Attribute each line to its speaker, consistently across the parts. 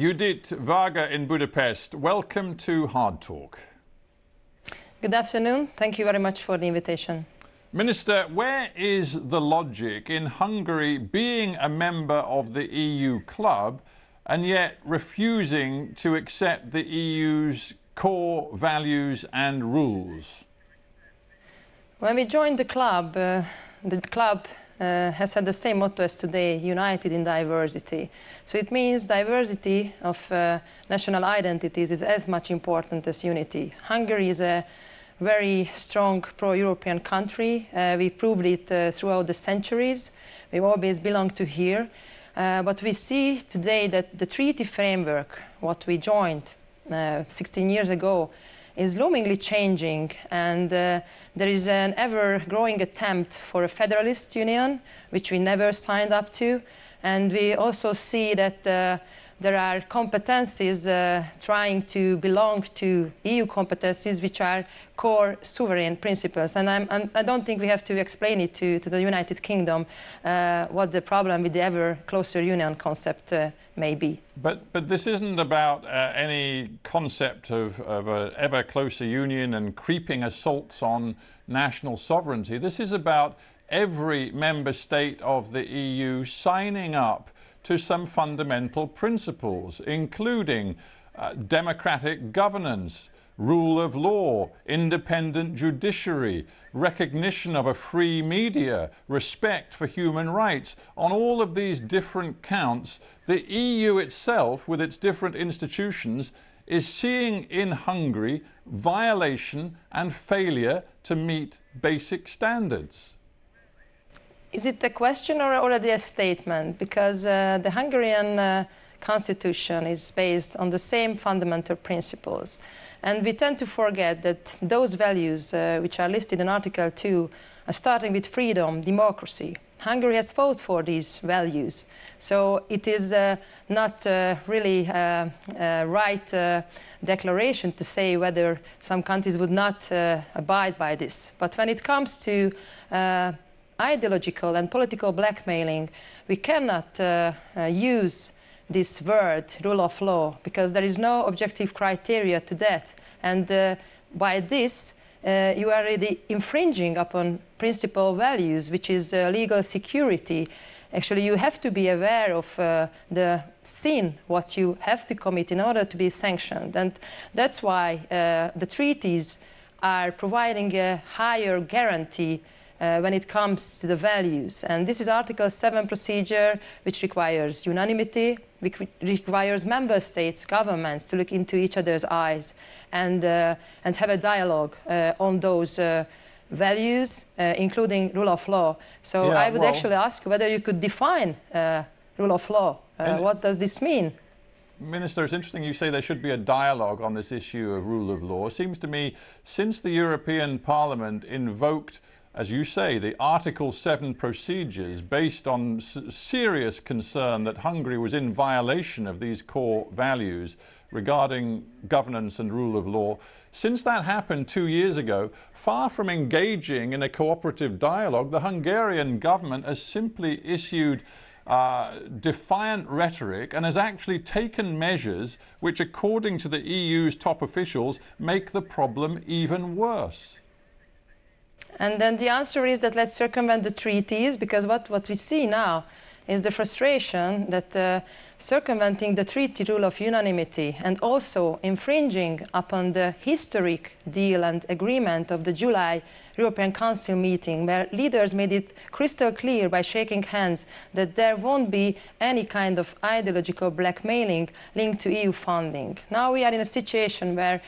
Speaker 1: Judith Varga in Budapest, welcome to Hard Talk.
Speaker 2: Good afternoon. Thank you very much for the invitation.
Speaker 1: Minister, where is the logic in Hungary being a member of the EU club and yet refusing to accept the EU's core values and rules?
Speaker 2: When we joined the club, uh, the club uh, has had the same motto as today, united in diversity. So it means diversity of uh, national identities is as much important as unity. Hungary is a very strong pro-European country. Uh, we proved it uh, throughout the centuries. We've always belonged to here. Uh, but we see today that the treaty framework, what we joined uh, 16 years ago, is loomingly changing, and uh, there is an ever-growing attempt for a federalist union, which we never signed up to, and we also see that uh, there are competencies uh, trying to belong to EU competencies, which are core sovereign principles. And I'm, I'm, I do not think we have to explain it to, to the United Kingdom uh, what the problem with the ever closer union concept uh, may be.
Speaker 1: But, but this isn't about uh, any concept of, of an ever closer union and creeping assaults on national sovereignty. This is about every member state of the EU signing up to some fundamental principles, including uh, democratic governance, rule of law, independent judiciary, recognition of a free media, respect for human rights. On all of these different counts, the EU itself, with its different institutions, is seeing in Hungary violation and failure to meet basic standards.
Speaker 2: Is it a question or already a statement? Because uh, the Hungarian uh, constitution is based on the same fundamental principles. And we tend to forget that those values uh, which are listed in Article 2 are starting with freedom, democracy. Hungary has fought for these values. So it is uh, not uh, really a uh, right declaration to say whether some countries would not abide by this. But when it comes to ideological and political blackmailing, we cannot uh, uh, use this word, rule of law, because there is no objective criteria to that. And uh, by this, uh, you are already infringing upon principal values, which is uh, legal security. Actually, you have to be aware of uh, the sin, what you have to commit in order to be sanctioned. And that's why the treaties are providing a higher guarantee uh, when it comes to the values. And this is Article 7 procedure, which requires unanimity, which requires member states, governments to look into each other's eyes and, uh, and have a dialogue uh, on those uh, values, uh, including rule of law. So yeah, I would well, actually ask whether you could define uh, rule of law. what does this mean?
Speaker 1: Minister, it's interesting you say there should be a dialogue on this issue of rule of law. It seems to me since the European Parliament invoked as you say, the Article 7 procedures based on serious concern that Hungary was in violation of these core values regarding governance and rule of law. Since that happened two years ago, far from engaging in a cooperative dialogue, the Hungarian government has simply issued uh, defiant rhetoric and has actually taken measures which, according to the EU's top officials, make the problem even worse.
Speaker 2: And then the answer is that let's circumvent the treaties, because what, what we see now is the frustration that uh, circumventing the treaty rule of unanimity and also infringing upon the historic deal and agreement of the July European Council meeting, where leaders made it crystal clear by shaking hands that there won't be any kind of ideological blackmailing linked to EU funding. Now we are in a situation where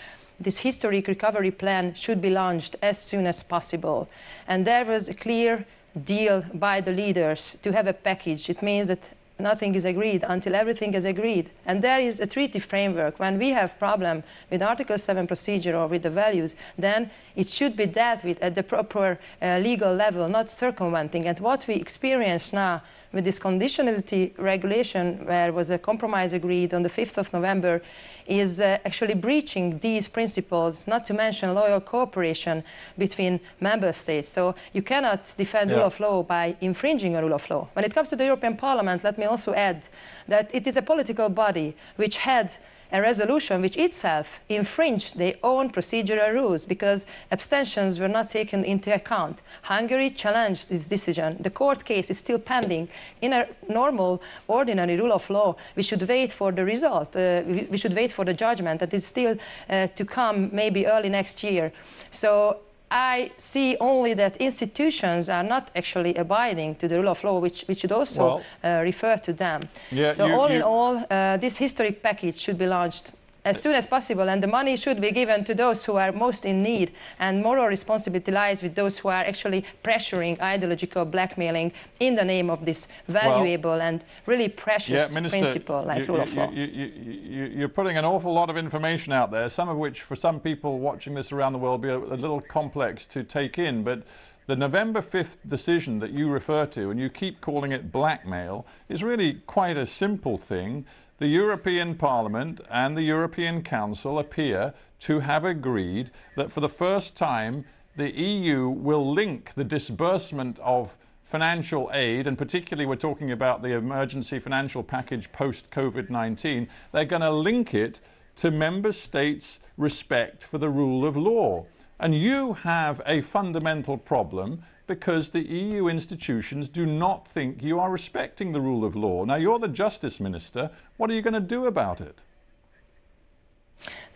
Speaker 2: this historic recovery plan should be launched as soon as possible. And there was a clear deal by the leaders to have a package. It means that nothing is agreed until everything is agreed. And there is a treaty framework. When we have problem with Article 7 procedure or with the values, then it should be dealt with at the proper uh, legal level, not circumventing. And what we experience now with this conditionality regulation, where was a compromise agreed on the 5th of November, is uh, actually breaching these principles, not to mention loyal cooperation between member states. So you cannot defend yeah. rule of law by infringing a rule of law. When it comes to the European Parliament, let me me also add that it is a political body which had a resolution which itself infringed their own procedural rules because abstentions were not taken into account. Hungary challenged this decision. The court case is still pending. In a normal, ordinary rule of law, we should wait for the result. Uh, we, should wait for the judgment that is still uh, to come maybe early next year. So I see only that institutions are not actually abiding to the rule of law, which, which should also well, uh, refer to them. Yeah, so you, all you... in all, uh, this historic package should be launched as soon as possible, and the money should be given to those who are most in need. And moral responsibility lies with those who are actually pressuring ideological blackmailing in the name of this valuable well, and really precious yeah, Minister, principle like you, rule of law.
Speaker 1: You, you, you're putting an awful lot of information out there, some of which, for some people watching this around the world, be a, a little complex to take in, but. The November 5th decision that you refer to, and you keep calling it blackmail, is really quite a simple thing the European Parliament and the European Council appear to have agreed that for the first time the EU will link the disbursement of financial aid, and particularly we're talking about the emergency financial package post COVID 19, they're going to link it to member states' respect for the rule of law. And you have a fundamental problem because the EU institutions do not think you are respecting the rule of law. Now, you're the Justice Minister. What are you going to do about it?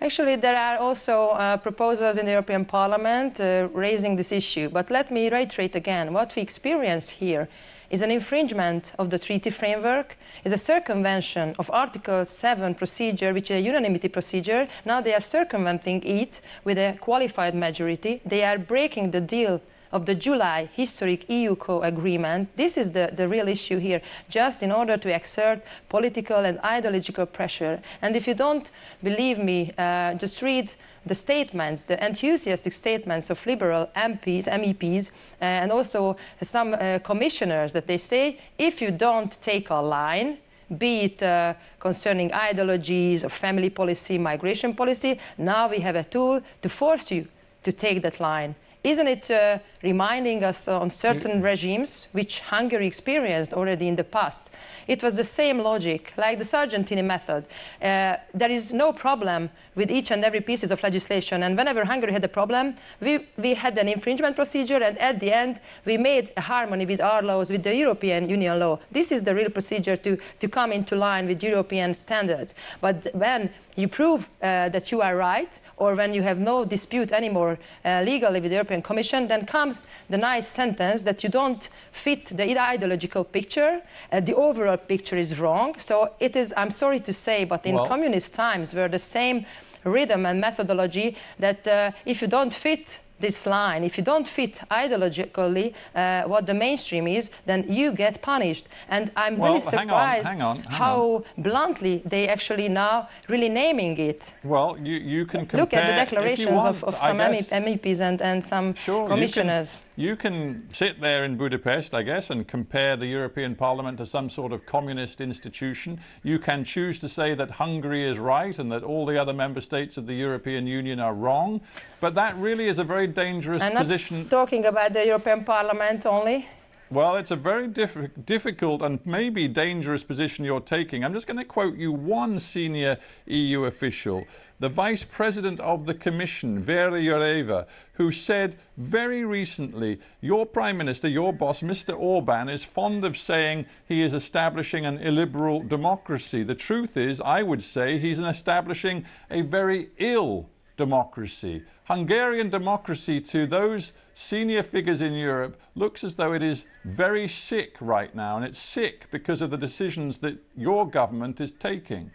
Speaker 2: Actually, there are also uh, proposals in the European Parliament uh, raising this issue. But let me reiterate again what we experience here is an infringement of the treaty framework, is a circumvention of Article 7 procedure, which is a unanimity procedure. Now they are circumventing it with a qualified majority. They are breaking the deal of the July historic EU-CO agreement. This is the, the real issue here, just in order to exert political and ideological pressure. And if you don't believe me, uh, just read the statements, the enthusiastic statements of Liberal MPs, MEPs, uh, and also some uh, commissioners that they say, if you don't take our line, be it uh, concerning ideologies or family policy, migration policy, now we have a tool to force you to take that line isn't it uh, reminding us on certain mm. regimes which Hungary experienced already in the past? It was the same logic, like the Sargentini method. Uh, there is no problem with each and every pieces of legislation, and whenever Hungary had a problem, we, we had an infringement procedure, and at the end, we made a harmony with our laws, with the European Union law. This is the real procedure to, to come into line with European standards. But when you prove uh, that you are right, or when you have no dispute anymore uh, legally with European European Commission, then comes the nice sentence that you don't fit the ideological picture, uh, the overall picture is wrong. So it is, I'm sorry to say, but in well. communist times were the same rhythm and methodology that uh, if you don't fit this line, if you don't fit ideologically uh, what the mainstream is, then you get punished. And I'm well, really surprised hang on, hang on, hang how on. bluntly they actually now really naming it.
Speaker 1: Well, you, you can compare, Look at the declarations want, of, of, some
Speaker 2: MEPs and, and some sure, commissioners.
Speaker 1: You can, you can sit there in Budapest, I guess, and compare the European Parliament to some sort of communist institution. You can choose to say that Hungary is right and that all the other member states of the European Union are wrong. But that really is a very very dangerous I'm position. Not
Speaker 2: talking about the European Parliament only.
Speaker 1: Well, it's a very diff difficult and maybe dangerous position you're taking. I'm just going to quote you one senior EU official, the Vice President of the Commission, Vera Joureva, who said very recently, your Prime Minister, your boss, Mr. Orban, is fond of saying he is establishing an illiberal democracy. The truth is, I would say, he's establishing a very ill democracy. Hungarian democracy, to those senior figures in Europe, looks as though it is very sick right now, and it's sick because of the decisions that your government is taking.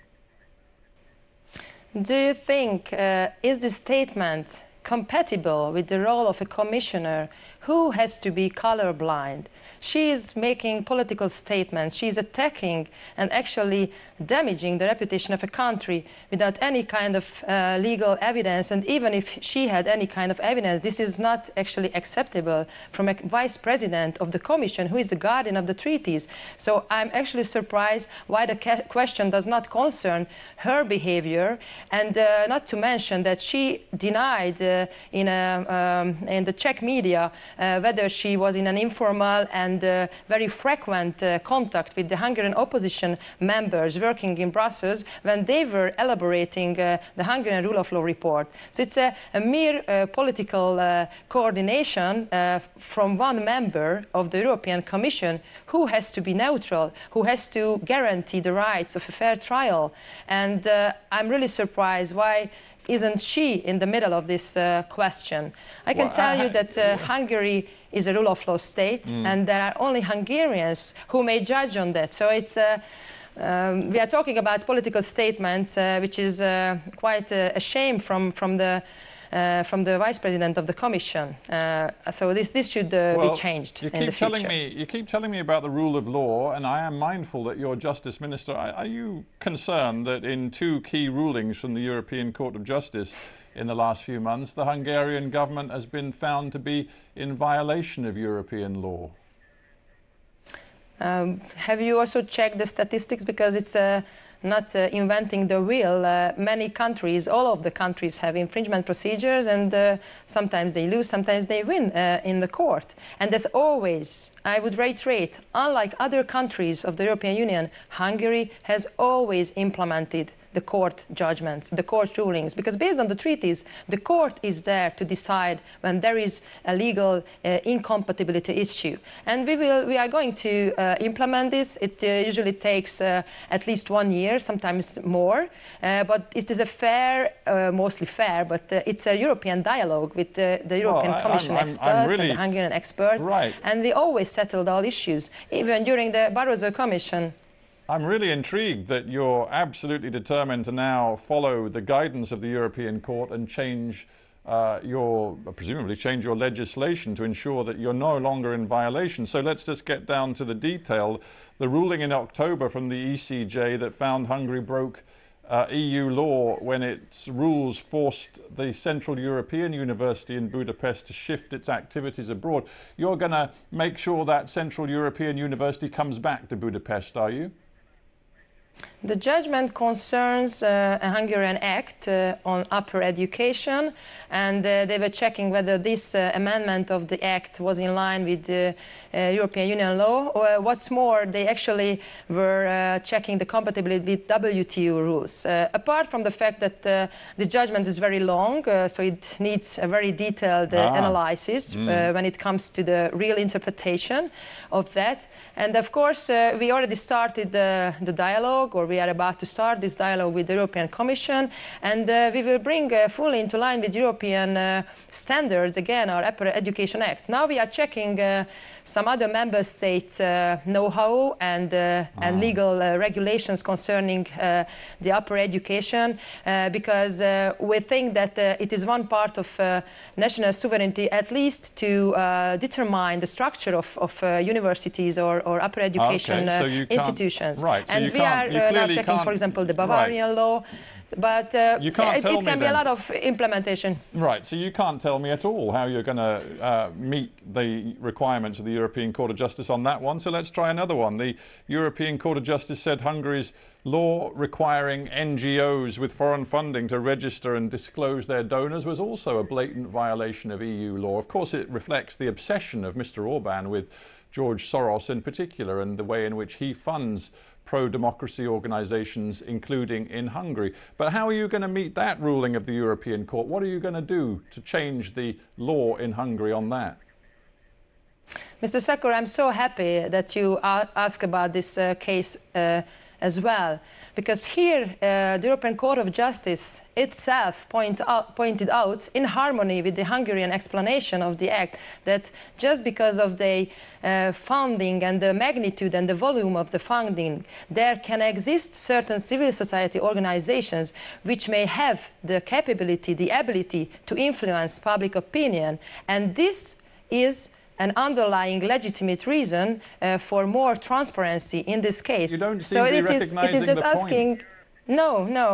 Speaker 2: Do you think, uh, is the statement compatible with the role of a commissioner who has to be colorblind. She is making political statements, she is attacking and actually damaging the reputation of a country without any kind of uh, legal evidence. And even if she had any kind of evidence, this is not actually acceptable from a vice president of the commission who is the guardian of the treaties. So I'm actually surprised why the question does not concern her behavior. And uh, not to mention that she denied. Uh, uh, in, a, uh, um, in the Czech media uh, whether she was in an informal and very frequent contact with the Hungarian opposition members working in Brussels when they were elaborating the Hungarian rule of law report. So it's a, a mere political coordination from one member of the European Commission who has to be neutral, who has to guarantee the rights of a fair trial. And uh, I'm really surprised why isn't she in the middle of this uh, uh, question. I can well, tell I, you that uh, yeah. Hungary is a rule of law state, mm. and there are only Hungarians who may judge on that. So it's. Uh, um, we are talking about political statements, uh, which is uh, quite a shame from, from the uh, from the vice president of the commission. Uh, so this this should uh, well, be changed you keep in the telling future. Me,
Speaker 1: you keep telling me about the rule of law, and I am mindful that your justice minister. Are, are you concerned that in two key rulings from the European Court of Justice? in the last few months, the Hungarian government has been found to be in violation of European law.
Speaker 2: Um, have you also checked the statistics? Because it's uh, not uh, inventing the wheel. Uh, many countries, all of the countries, have infringement procedures, and uh, sometimes they lose, sometimes they win uh, in the court. And as always, I would reiterate, unlike other countries of the European Union, Hungary has always implemented the court judgments, the court rulings, because based on the treaties, the court is there to decide when there is a legal uh, incompatibility issue. And we, will, we are going to uh, implement this. It uh, usually takes uh, at least one year, sometimes more. Uh, but it is a fair, uh, mostly fair, but it's a European dialogue with the European well, Commission i I'm, experts I'm really and the Hungarian experts. Right. And we always settled all issues, even during the Barroso Commission.
Speaker 1: I'm really intrigued that you're absolutely determined to now follow the guidance of the European Court and change uh, your, presumably change your legislation to ensure that you're no longer in violation. So let's just get down to the detail. The ruling in October from the ECJ that found Hungary broke uh, EU law when its rules forced the Central European University in Budapest to shift its activities abroad. You're going to make sure that Central European University comes back to Budapest, are you?
Speaker 2: The judgment concerns uh, a Hungarian act uh, on upper education, and uh, they were checking whether this uh, amendment of the act was in line with uh, European Union law. Or, what's more, they actually were uh, checking the compatibility with WTO rules. apart from the fact that the judgment is very long, so it needs a very detailed ah. analysis mm. when it comes to the real interpretation of that. And of course, we already started the dialogue dialogue, or we are about to start this dialogue with the European Commission, and uh, we will bring uh, fully into line with European uh, standards, again, our Education Act. Now we are checking uh, some other member states' uh, know-how and, uh, and ah. legal regulations concerning the upper education, because we think that it is one part of national sovereignty, at least to determine the structure of, of universities or, or upper education okay. so institutions. Right, so and we are uh, now checking, for example, the Bavarian right. law. But uh, you can't it, tell it can me be then. a lot of implementation.
Speaker 1: Right, so you can't tell me at all how you're going to uh, meet the requirements of the European Court of Justice on that one. So let's try another one. The European Court of Justice said Hungary's law requiring NGOs with foreign funding to register and disclose their donors was also a blatant violation of EU law. Of course, it reflects the obsession of Mr. Orban with George Soros in particular and the way in which he funds pro-democracy organizations, including in Hungary. But how are you going to meet that ruling of the European Court? What are you going to do to change the law in Hungary on that?
Speaker 2: Mr. Sakur, I'm so happy that you asked about this uh, case uh, as well. Because here, uh, the European Court of Justice itself point out, pointed out, in harmony with the Hungarian explanation of the act, that just because of the uh, funding and the magnitude and the volume of the funding, there can exist certain civil society organizations which may have the capability, the ability to influence public opinion. And this is an underlying legitimate reason uh, for more transparency in this case. You don't seem so to be it is, it is just asking. Point. No, no.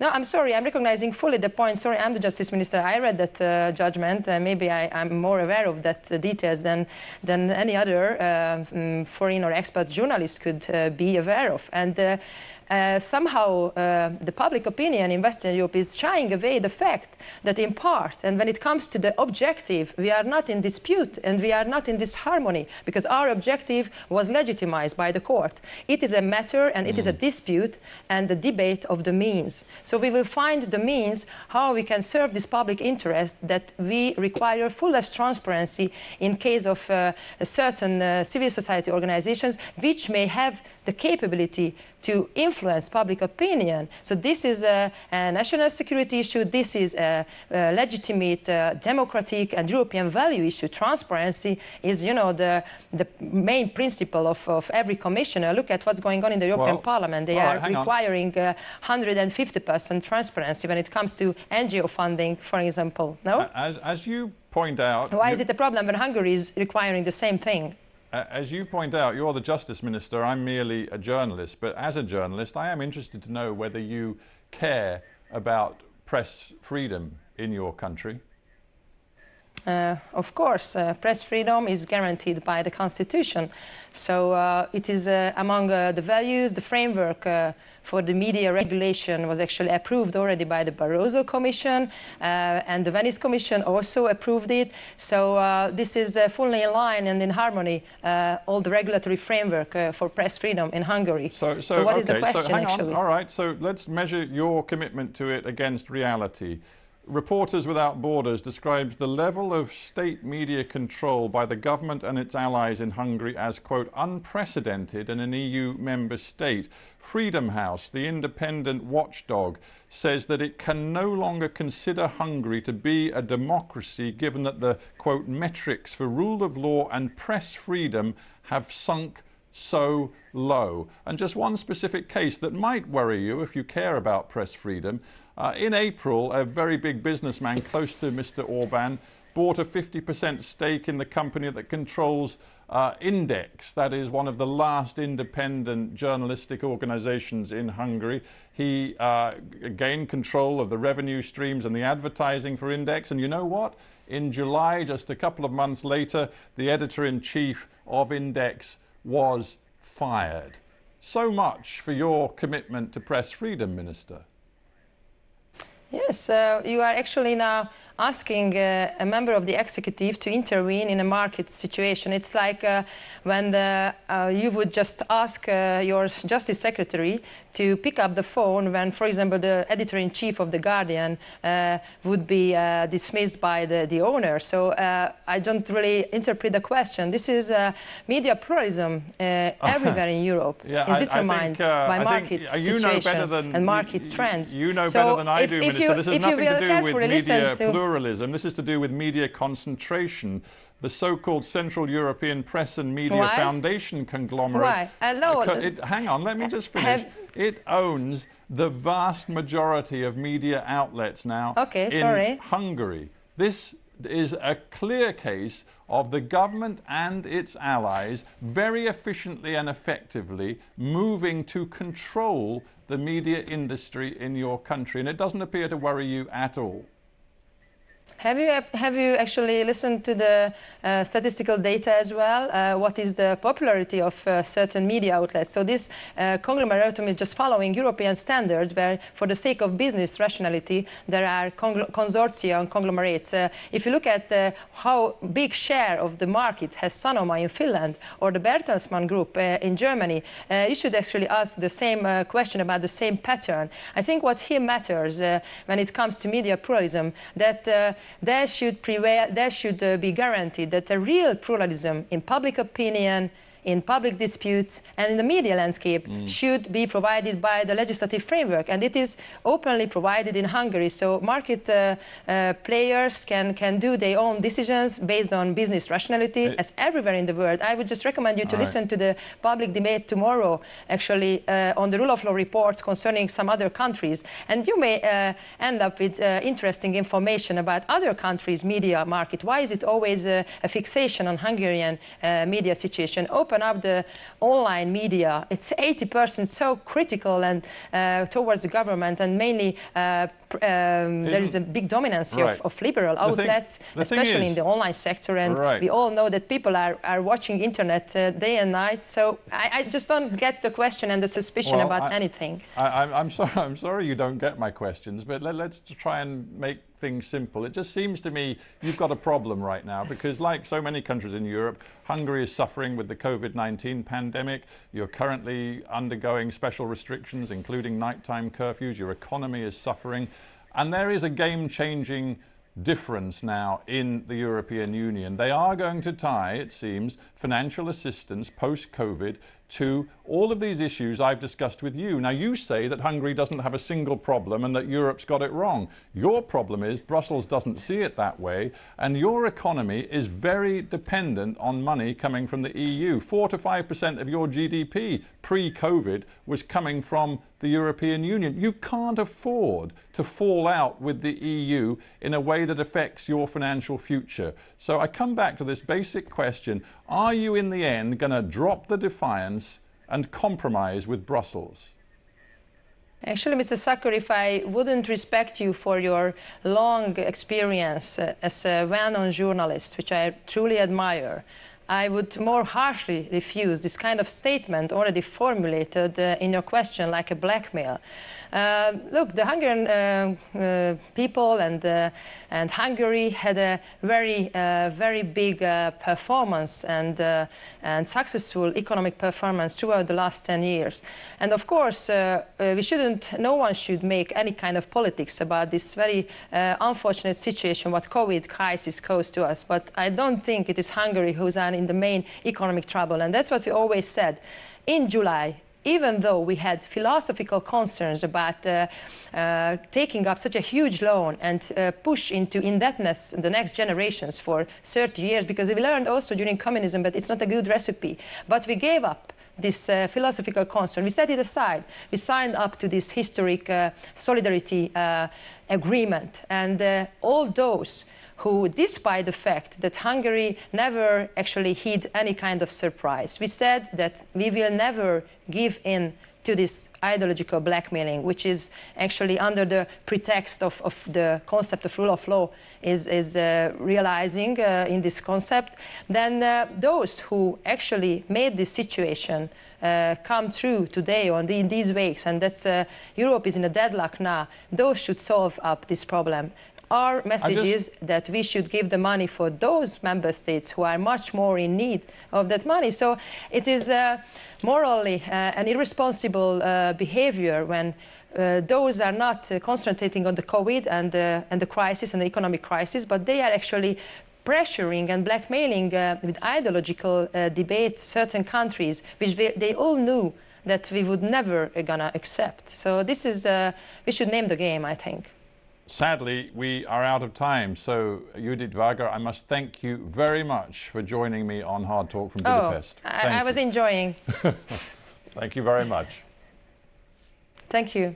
Speaker 2: No, I'm sorry. I'm recognizing fully the point. Sorry, I'm the Justice Minister. I read that uh, judgment. Uh, maybe I, am more aware of that uh, details than, than any other uh, mm, foreign or expert journalist could uh, be aware of. And uh, somehow the public opinion in Western Europe is shying away the fact that in part, and when it comes to the objective, we are not in dispute and we are not in disharmony because our objective was legitimized by the court. It is a matter and it mm. is a mm. dispute and the debate of the means. So we will find the means how we can serve this public interest that we require fullest transparency in case of uh, certain uh, civil society organizations which may have the capability to influence public opinion. So this is a, a national security issue. This is a, a legitimate uh, democratic and European value issue. Transparency is, you know, the, the main principle of, of every commissioner. Look at what's going on in the European well, Parliament. They are requiring 150 uh, the person transparency when it comes to NGO funding, for example? No?
Speaker 1: As, as you point out... Why is
Speaker 2: it a problem when Hungary is requiring the same thing?
Speaker 1: as you point out, you're the justice minister. I'm merely a journalist. But as a journalist, I am interested to know whether you care about press freedom in your country.
Speaker 2: Uh, of course, uh, press freedom is guaranteed by the Constitution. So uh, it is uh, among uh, the values, the framework uh, for the media regulation was actually approved already by the Barroso Commission and the Venice Commission also approved it. So this is fully in line and in harmony, all the regulatory framework for press freedom in Hungary. So, so, so what okay, is the question, so actually? On.
Speaker 1: All right, so let's measure your commitment to it against reality. Reporters Without Borders describes the level of state media control by the government and its allies in Hungary as, quote, unprecedented in an EU member state. Freedom House, the independent watchdog, says that it can no longer consider Hungary to be a democracy given that the, quote, metrics for rule of law and press freedom have sunk so low. And just one specific case that might worry you if you care about press freedom. Uh, in April, a very big businessman close to Mr. Orban bought a 50% stake in the company that controls uh, Index, that is one of the last independent journalistic organizations in Hungary. He uh, gained control of the revenue streams and the advertising for Index. And you know what? In July, just a couple of months later, the editor in chief of Index was fired. So much for your commitment to press freedom, Minister.
Speaker 2: Yes, you are actually now asking uh, a member of the executive to intervene in a market situation. It's like uh, when the, uh, you would just ask uh, your justice secretary to pick up the phone when, for example, the editor-in-chief of The Guardian uh, would be uh, dismissed by the, the owner. So I don't really interpret the question. This is media pluralism everywhere in Europe. Yeah, is determined I, I think, by market situation and market trends. You know so better than I if, do, if Minister. You, this has nothing to do with media pluralism
Speaker 1: pluralism. This is to do with media concentration. The so-called Central European Press and Media Why? Foundation conglomerate. Why?
Speaker 2: Uh, uh, it,
Speaker 1: hang on, let me just finish. Have... It owns the vast majority of media outlets now okay, in sorry. Hungary. This is a clear case of the government and its allies very efficiently and effectively moving to control the media industry in your country. And it doesn't appear to worry you at all.
Speaker 2: Have you, have you actually listened to the uh, statistical data as well? Uh, what is the popularity of uh, certain media outlets? So this uh, conglomeratum is just following European standards where for the sake of business rationality, there are consortia and conglomerates. Uh, if you look at uh, how big share of the market has Sanoma in Finland or the Bertelsmann Group in Germany, you should actually ask the same question about the same pattern. I think what here matters when it comes to media pluralism, that there should, prevail, there should uh, be guaranteed that a real pluralism in public opinion in public disputes and in the media landscape mm. should be provided by the legislative framework. And it is openly provided in Hungary. So market uh, uh, players can, can do their own decisions based on business rationality it, eh. as everywhere in the world. I would just recommend you to listen right. to the public debate tomorrow, actually, uh, on the rule of law reports concerning some other countries. And you may uh, end up with uh, interesting information about other countries' media market. Why is it always uh, a fixation on Hungarian media situation? Open open up the online media. It's 80% so critical and uh, towards the government and mainly uh, um, there is a big dominance right. of, of, liberal outlets, thing, especially is, in the online sector. And right. we all know that people are, are watching internet uh, day and night. So I, I, just don't get the question and the suspicion well, about I, anything.
Speaker 1: I, am sorry, I'm sorry you don't get my questions, but let, let's try and make things simple. It just seems to me you've got a problem right now because, like so many countries in Europe, Hungary is suffering with the COVID 19 pandemic. You're currently undergoing special restrictions, including nighttime curfews. Your economy is suffering. And there is a game changing difference now in the European Union. They are going to tie, it seems, financial assistance post COVID to all of these issues I've discussed with you. Now, you say that Hungary doesn't have a single problem and that Europe's got it wrong. Your problem is Brussels doesn't see it that way, and your economy is very dependent on money coming from the EU. Four to five percent of your GDP pre COVID was coming from the European Union. You can't afford to fall out with the EU in a way that affects your financial future. So I come back to this basic question are you in the end going to drop the defiance and compromise with Brussels?
Speaker 2: Actually, Mr. Sakur, if I wouldn't respect you for your long experience as a well-known journalist, which I truly admire, I would more harshly refuse this kind of statement already formulated uh, in your question like a blackmail. Uh, look, the Hungarian um, uh, people and, uh, and Hungary had a very, uh, very big uh, performance and, and successful economic performance throughout the last 10 years. And of course, we shouldn't, no one should make any kind of politics about this very unfortunate situation what COVID crisis caused to us. But I don't think it is Hungary who's an in the main economic trouble. And that's what we always said. In July, even though we had philosophical concerns about uh, uh, taking up such a huge loan and uh, push into indebtedness in the next generations for 30 years, because we learned also during communism that it's not a good recipe. But we gave up this uh, philosophical concern. We set it aside. We signed up to this historic uh, solidarity uh, agreement. And all those who, despite the fact that Hungary never actually hid any kind of surprise, we said that we will never give in to this ideological blackmailing, which is actually under the pretext of, of the concept of rule of law is, is uh, realizing uh, in this concept, then uh, those who actually made this situation uh, come true today on the, in these weeks, and that's uh, Europe is in a deadlock now, those should solve up this problem our message just... is that we should give the money for those member states who are much more in need of that money. So it is uh, morally uh, an irresponsible uh, behavior when uh, those are not uh, concentrating on the COVID and, uh, and the crisis and the economic crisis, but they are actually pressuring and blackmailing with ideological debates certain countries, which they all knew that we would never gonna accept. So this is, we should name the game, I think
Speaker 1: sadly, we are out of time. So, Judith Wager, I must thank you very much for joining me on Hard Talk from oh, Budapest. Oh, I, I was enjoying. thank you very much.
Speaker 2: Thank you.